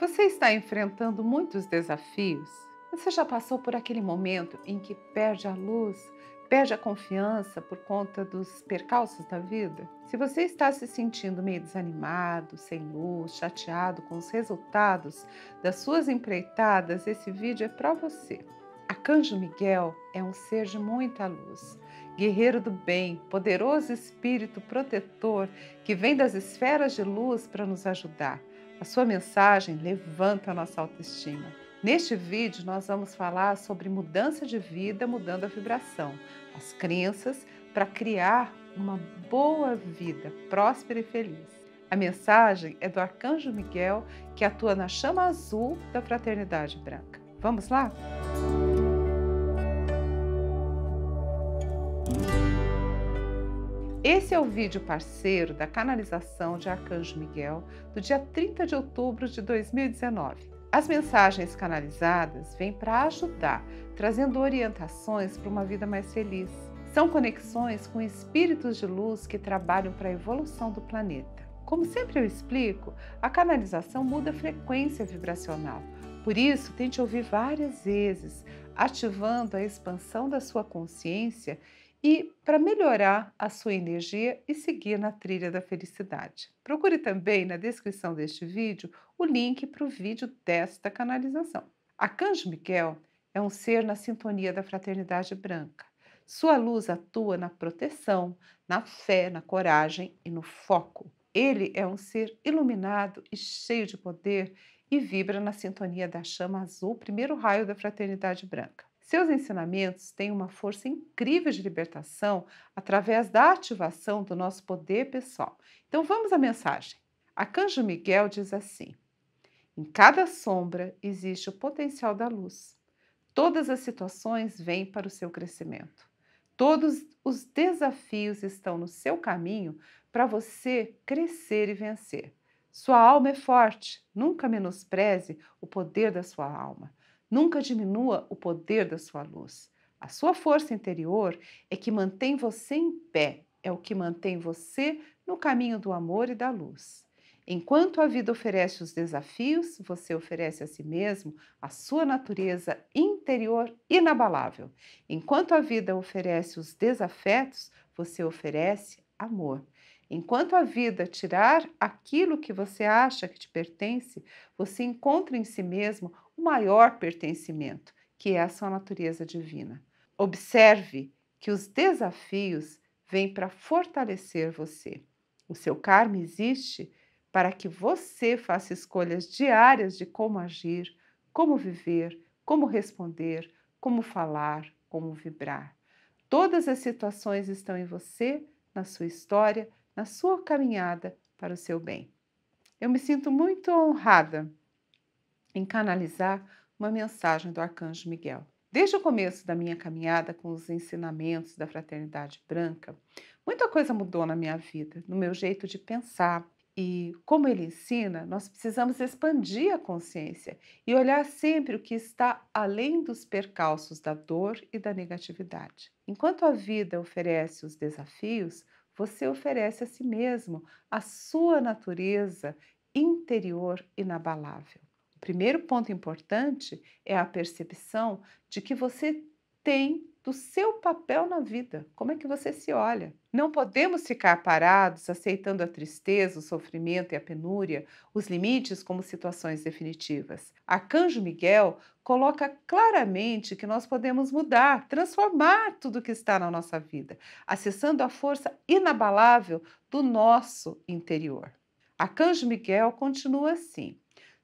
Você está enfrentando muitos desafios? Você já passou por aquele momento em que perde a luz, perde a confiança por conta dos percalços da vida? Se você está se sentindo meio desanimado, sem luz, chateado com os resultados das suas empreitadas, esse vídeo é para você. Arcanjo Miguel é um ser de muita luz guerreiro do bem, poderoso espírito protetor que vem das esferas de luz para nos ajudar. A sua mensagem levanta a nossa autoestima. Neste vídeo, nós vamos falar sobre mudança de vida mudando a vibração, as crenças, para criar uma boa vida próspera e feliz. A mensagem é do Arcanjo Miguel, que atua na chama azul da Fraternidade Branca. Vamos lá? Esse é o vídeo parceiro da canalização de Arcanjo Miguel do dia 30 de outubro de 2019. As mensagens canalizadas vêm para ajudar, trazendo orientações para uma vida mais feliz. São conexões com espíritos de luz que trabalham para a evolução do planeta. Como sempre eu explico, a canalização muda a frequência vibracional. Por isso, tente ouvir várias vezes, ativando a expansão da sua consciência e para melhorar a sua energia e seguir na trilha da felicidade. Procure também na descrição deste vídeo o link para o vídeo teste da canalização. Arcanjo Miguel é um ser na sintonia da fraternidade branca. Sua luz atua na proteção, na fé, na coragem e no foco. Ele é um ser iluminado e cheio de poder e vibra na sintonia da chama azul, primeiro raio da fraternidade branca. Seus ensinamentos têm uma força incrível de libertação através da ativação do nosso poder pessoal. Então vamos à mensagem. Arcanjo Miguel diz assim: Em cada sombra existe o potencial da luz. Todas as situações vêm para o seu crescimento. Todos os desafios estão no seu caminho para você crescer e vencer. Sua alma é forte, nunca menospreze o poder da sua alma. Nunca diminua o poder da sua luz. A sua força interior é que mantém você em pé, é o que mantém você no caminho do amor e da luz. Enquanto a vida oferece os desafios, você oferece a si mesmo a sua natureza interior inabalável. Enquanto a vida oferece os desafetos, você oferece amor. Enquanto a vida tirar aquilo que você acha que te pertence, você encontra em si mesmo o maior pertencimento, que é a sua natureza divina. Observe que os desafios vêm para fortalecer você. O seu karma existe para que você faça escolhas diárias de como agir, como viver, como responder, como falar, como vibrar. Todas as situações estão em você, na sua história, na sua caminhada para o seu bem. Eu me sinto muito honrada em canalizar uma mensagem do Arcanjo Miguel. Desde o começo da minha caminhada com os ensinamentos da Fraternidade Branca, muita coisa mudou na minha vida, no meu jeito de pensar. E, como ele ensina, nós precisamos expandir a consciência e olhar sempre o que está além dos percalços da dor e da negatividade. Enquanto a vida oferece os desafios, você oferece a si mesmo a sua natureza interior inabalável. O primeiro ponto importante é a percepção de que você tem do seu papel na vida, como é que você se olha. Não podemos ficar parados aceitando a tristeza, o sofrimento e a penúria, os limites como situações definitivas. Arcanjo Miguel coloca claramente que nós podemos mudar, transformar tudo que está na nossa vida, acessando a força inabalável do nosso interior. Arcanjo Miguel continua assim: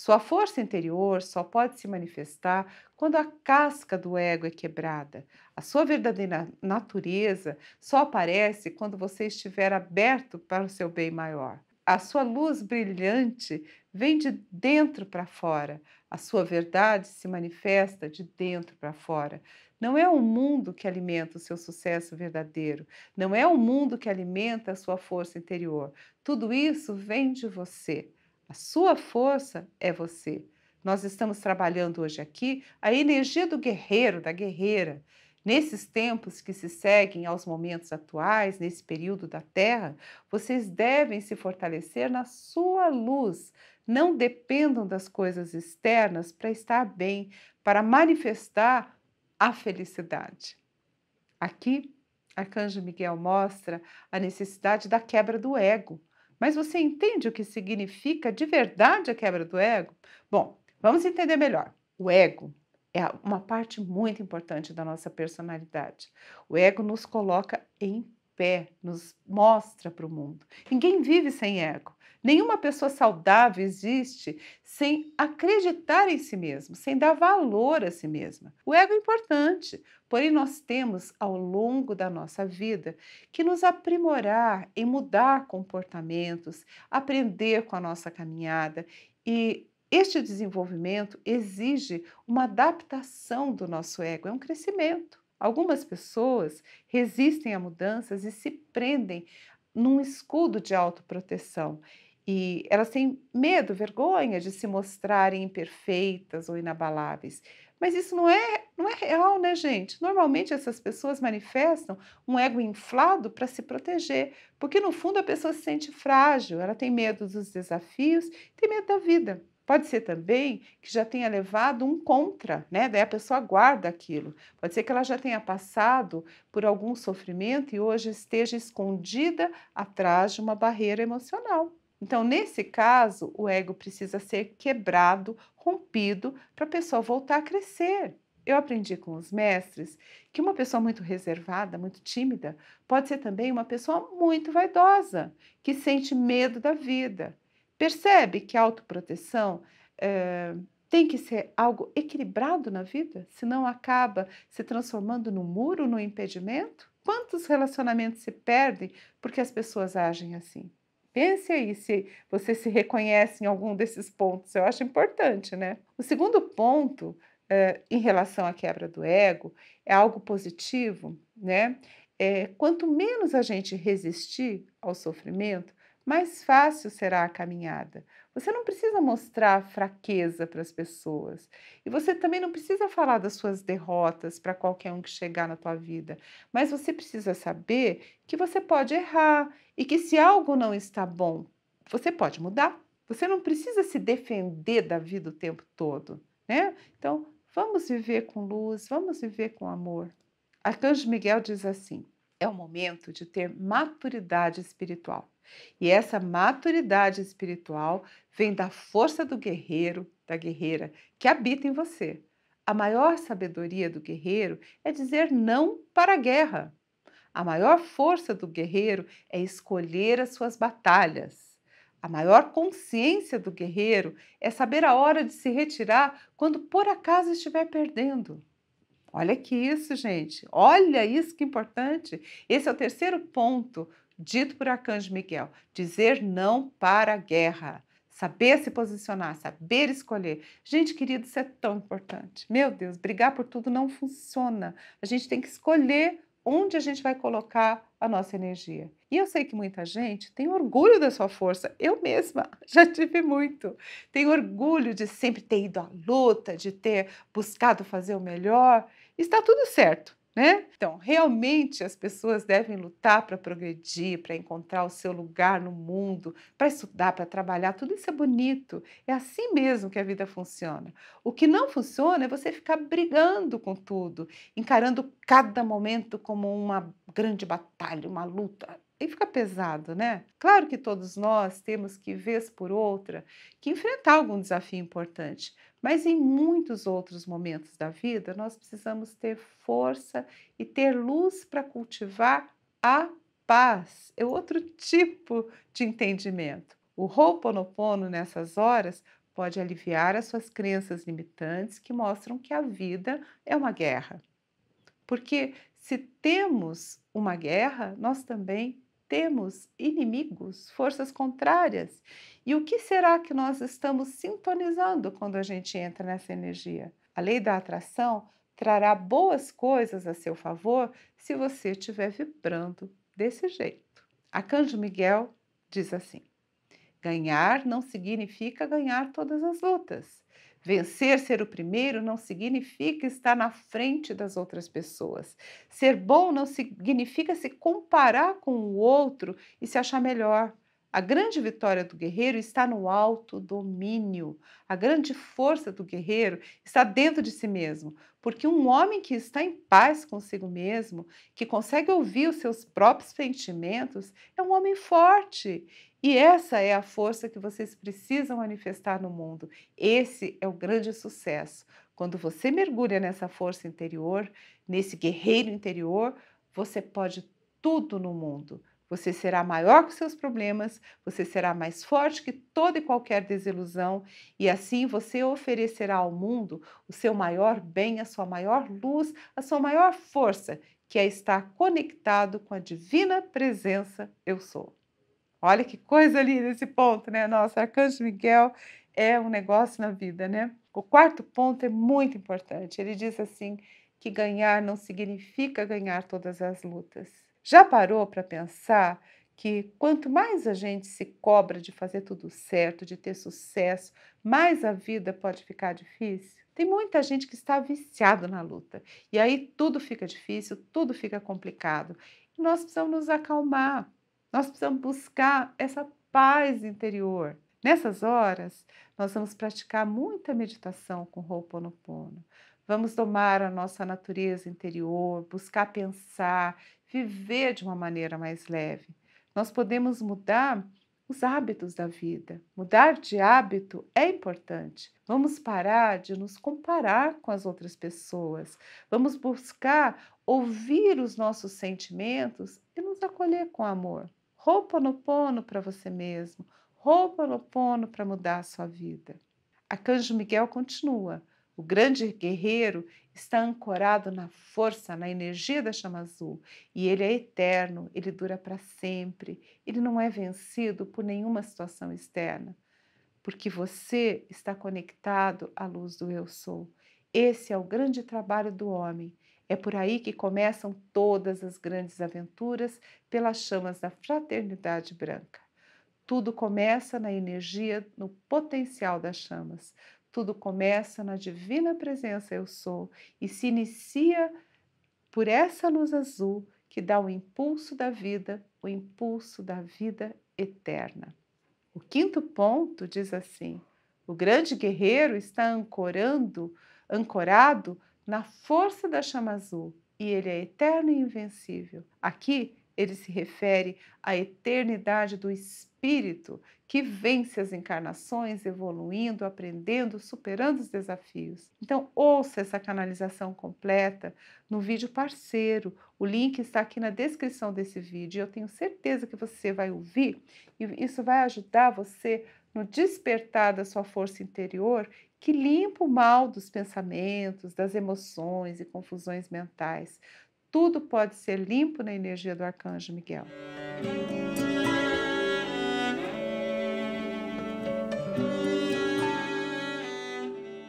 sua força interior só pode se manifestar quando a casca do ego é quebrada. A sua verdadeira natureza só aparece quando você estiver aberto para o seu bem maior. A sua luz brilhante vem de dentro para fora. A sua verdade se manifesta de dentro para fora. Não é o mundo que alimenta o seu sucesso verdadeiro. Não é o mundo que alimenta a sua força interior. Tudo isso vem de você. A sua força é você. Nós estamos trabalhando hoje aqui a energia do guerreiro, da guerreira. Nesses tempos que se seguem aos momentos atuais, nesse período da Terra, vocês devem se fortalecer na sua luz. Não dependam das coisas externas para estar bem, para manifestar a felicidade. Aqui, Arcanjo Miguel mostra a necessidade da quebra do ego. Mas você entende o que significa de verdade a quebra do ego? Bom, vamos entender melhor. O ego é uma parte muito importante da nossa personalidade. O ego nos coloca em pé, nos mostra para o mundo. Ninguém vive sem ego. Nenhuma pessoa saudável existe sem acreditar em si mesmo, sem dar valor a si mesma. O ego é importante, porém nós temos ao longo da nossa vida que nos aprimorar em mudar comportamentos, aprender com a nossa caminhada e este desenvolvimento exige uma adaptação do nosso ego, é um crescimento. Algumas pessoas resistem a mudanças e se prendem num escudo de autoproteção. E elas têm medo, vergonha de se mostrarem imperfeitas ou inabaláveis. Mas isso não é, não é real, né, gente? Normalmente essas pessoas manifestam um ego inflado para se proteger, porque no fundo a pessoa se sente frágil, ela tem medo dos desafios, tem medo da vida. Pode ser também que já tenha levado um contra, né? Daí a pessoa guarda aquilo. Pode ser que ela já tenha passado por algum sofrimento e hoje esteja escondida atrás de uma barreira emocional. Então, nesse caso, o ego precisa ser quebrado, rompido, para a pessoa voltar a crescer. Eu aprendi com os mestres que uma pessoa muito reservada, muito tímida, pode ser também uma pessoa muito vaidosa, que sente medo da vida. Percebe que a autoproteção é, tem que ser algo equilibrado na vida, senão acaba se transformando num muro, num impedimento? Quantos relacionamentos se perdem porque as pessoas agem assim? Pense aí se você se reconhece em algum desses pontos, eu acho importante, né? O segundo ponto é, em relação à quebra do ego é algo positivo, né? É, quanto menos a gente resistir ao sofrimento, mais fácil será a caminhada. Você não precisa mostrar fraqueza para as pessoas. E você também não precisa falar das suas derrotas para qualquer um que chegar na tua vida. Mas você precisa saber que você pode errar e que se algo não está bom, você pode mudar. Você não precisa se defender da vida o tempo todo, né? Então, vamos viver com luz, vamos viver com amor. Arcanjo Miguel diz assim: é o momento de ter maturidade espiritual. E essa maturidade espiritual vem da força do guerreiro, da guerreira que habita em você. A maior sabedoria do guerreiro é dizer não para a guerra. A maior força do guerreiro é escolher as suas batalhas. A maior consciência do guerreiro é saber a hora de se retirar quando por acaso estiver perdendo. Olha que isso, gente. Olha isso que importante. Esse é o terceiro ponto dito por Arcanjo Miguel: dizer não para a guerra. Saber se posicionar, saber escolher. Gente, querido, isso é tão importante. Meu Deus, brigar por tudo não funciona. A gente tem que escolher onde a gente vai colocar a nossa energia. E eu sei que muita gente tem orgulho da sua força. Eu mesma já tive muito. Tenho orgulho de sempre ter ido à luta, de ter buscado fazer o melhor está tudo certo. Né? Então, realmente as pessoas devem lutar para progredir, para encontrar o seu lugar no mundo, para estudar, para trabalhar, tudo isso é bonito. É assim mesmo que a vida funciona. O que não funciona é você ficar brigando com tudo, encarando cada momento como uma grande batalha, uma luta. E fica pesado, né? Claro que todos nós temos que, vez por outra, que enfrentar algum desafio importante, mas em muitos outros momentos da vida, nós precisamos ter força e ter luz para cultivar a paz. É outro tipo de entendimento. O Ho'oponopono, nessas horas, pode aliviar as suas crenças limitantes que mostram que a vida é uma guerra. Porque se temos uma guerra, nós também temos inimigos, forças contrárias. E o que será que nós estamos sintonizando quando a gente entra nessa energia? A lei da atração trará boas coisas a seu favor se você estiver vibrando desse jeito. A Canjo Miguel diz assim: ganhar não significa ganhar todas as lutas. Vencer, ser o primeiro, não significa estar na frente das outras pessoas. Ser bom não significa se comparar com o outro e se achar melhor. A grande vitória do guerreiro está no autodomínio. A grande força do guerreiro está dentro de si mesmo, porque um homem que está em paz consigo mesmo, que consegue ouvir os seus próprios sentimentos, é um homem forte. E essa é a força que vocês precisam manifestar no mundo. Esse é o grande sucesso. Quando você mergulha nessa força interior, nesse guerreiro interior, você pode tudo no mundo. Você será maior que seus problemas, você será mais forte que toda e qualquer desilusão, e assim você oferecerá ao mundo o seu maior bem, a sua maior luz, a sua maior força, que é estar conectado com a divina presença eu sou. Olha que coisa linda esse ponto, né? Nossa, Arcanjo Miguel é um negócio na vida, né? O quarto ponto é muito importante. Ele diz assim que ganhar não significa ganhar todas as lutas. Já parou para pensar que quanto mais a gente se cobra de fazer tudo certo, de ter sucesso, mais a vida pode ficar difícil? Tem muita gente que está viciada na luta e aí tudo fica difícil, tudo fica complicado. E nós precisamos nos acalmar. Nós precisamos buscar essa paz interior. Nessas horas, nós vamos praticar muita meditação com Ho'oponopono. Vamos domar a nossa natureza interior, buscar pensar, viver de uma maneira mais leve. Nós podemos mudar os hábitos da vida. Mudar de hábito é importante. Vamos parar de nos comparar com as outras pessoas. Vamos buscar ouvir os nossos sentimentos e nos acolher com amor. Roupa no pono para você mesmo, roupa no pono para mudar a sua vida. Arcanjo Miguel continua. O grande guerreiro está ancorado na força, na energia da chama azul, e ele é eterno, ele dura para sempre, ele não é vencido por nenhuma situação externa, porque você está conectado à luz do eu sou. Esse é o grande trabalho do homem, é por aí que começam todas as grandes aventuras pelas chamas da fraternidade branca. Tudo começa na energia, no potencial das chamas. Tudo começa na divina presença eu sou e se inicia por essa luz azul que dá o impulso da vida, o impulso da vida eterna. O quinto ponto diz assim: o grande guerreiro está ancorando, ancorado na força da chama azul, e ele é eterno e invencível. Aqui ele se refere à eternidade do espírito que vence as encarnações, evoluindo, aprendendo, superando os desafios. Então, ouça essa canalização completa no vídeo parceiro. O link está aqui na descrição desse vídeo. Eu tenho certeza que você vai ouvir e isso vai ajudar você no despertar da sua força interior que limpa o mal dos pensamentos, das emoções e confusões mentais. Tudo pode ser limpo na energia do Arcanjo Miguel.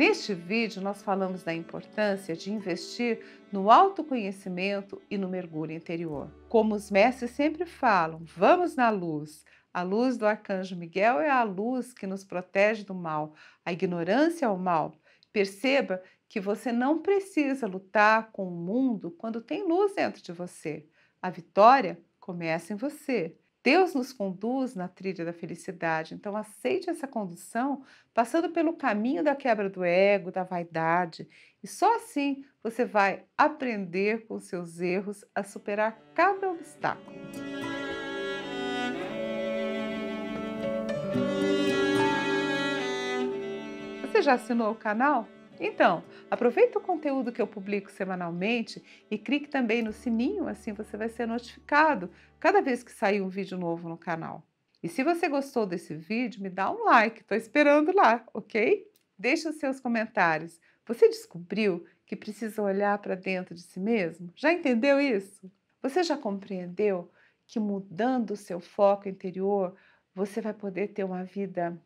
Neste vídeo, nós falamos da importância de investir no autoconhecimento e no mergulho interior. Como os mestres sempre falam, vamos na luz. A luz do arcanjo Miguel é a luz que nos protege do mal. A ignorância ao mal. Perceba que você não precisa lutar com o mundo quando tem luz dentro de você. A vitória começa em você. Deus nos conduz na trilha da felicidade, então aceite essa condução passando pelo caminho da quebra do ego, da vaidade, e só assim você vai aprender com seus erros a superar cada obstáculo. Você já assinou o canal? Então, aproveita o conteúdo que eu publico semanalmente e clique também no sininho, assim você vai ser notificado cada vez que sair um vídeo novo no canal. E se você gostou desse vídeo, me dá um like, estou esperando lá, ok? Deixe os seus comentários. Você descobriu que precisa olhar para dentro de si mesmo? Já entendeu isso? Você já compreendeu que mudando o seu foco interior, você vai poder ter uma vida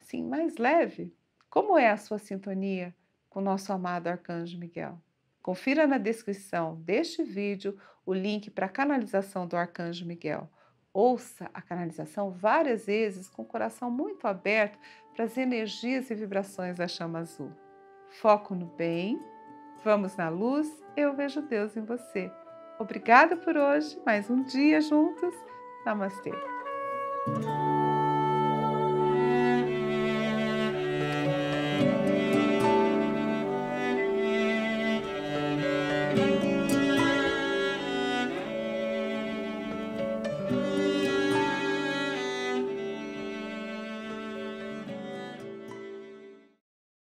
sim mais leve? Como é a sua sintonia? com nosso amado Arcanjo Miguel. Confira na descrição deste vídeo o link para a canalização do Arcanjo Miguel. Ouça a canalização várias vezes com o coração muito aberto para as energias e vibrações da chama azul. Foco no bem, vamos na luz, eu vejo Deus em você. Obrigada por hoje, mais um dia juntos. Namastê.